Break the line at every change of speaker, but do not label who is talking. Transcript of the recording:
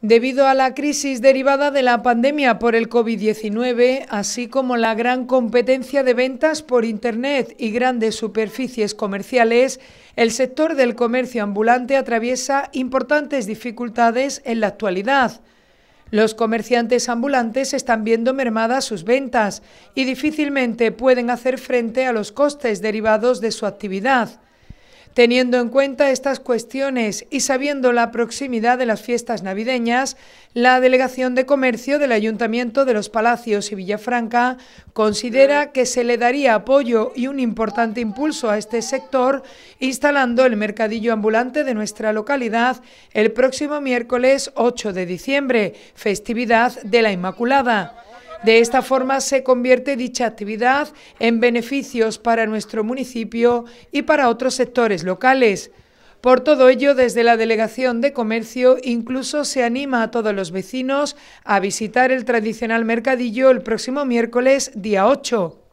Debido a la crisis derivada de la pandemia por el COVID-19, así como la gran competencia de ventas por Internet y grandes superficies comerciales, el sector del comercio ambulante atraviesa importantes dificultades en la actualidad. Los comerciantes ambulantes están viendo mermadas sus ventas y difícilmente pueden hacer frente a los costes derivados de su actividad. Teniendo en cuenta estas cuestiones y sabiendo la proximidad de las fiestas navideñas, la Delegación de Comercio del Ayuntamiento de los Palacios y Villafranca considera que se le daría apoyo y un importante impulso a este sector instalando el mercadillo ambulante de nuestra localidad el próximo miércoles 8 de diciembre, festividad de la Inmaculada. De esta forma se convierte dicha actividad en beneficios para nuestro municipio y para otros sectores locales. Por todo ello, desde la Delegación de Comercio incluso se anima a todos los vecinos a visitar el tradicional mercadillo el próximo miércoles día 8.